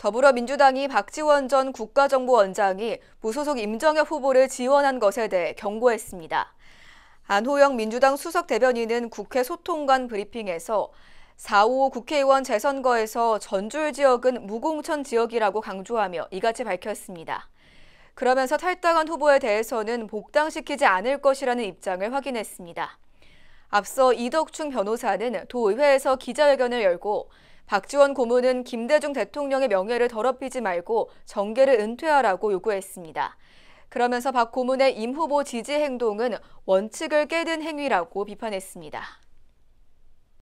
더불어민주당이 박지원 전 국가정보원장이 무소속 임정혁 후보를 지원한 것에 대해 경고했습니다. 안호영 민주당 수석 대변인은 국회 소통관 브리핑에서 4.5 국회의원 재선거에서 전줄 지역은 무공천 지역이라고 강조하며 이같이 밝혔습니다. 그러면서 탈당한 후보에 대해서는 복당시키지 않을 것이라는 입장을 확인했습니다. 앞서 이덕충 변호사는 도의회에서 기자회견을 열고 박지원 고문은 김대중 대통령의 명예를 더럽히지 말고 정계를 은퇴하라고 요구했습니다. 그러면서 박 고문의 임 후보 지지 행동은 원칙을 깨든 행위라고 비판했습니다.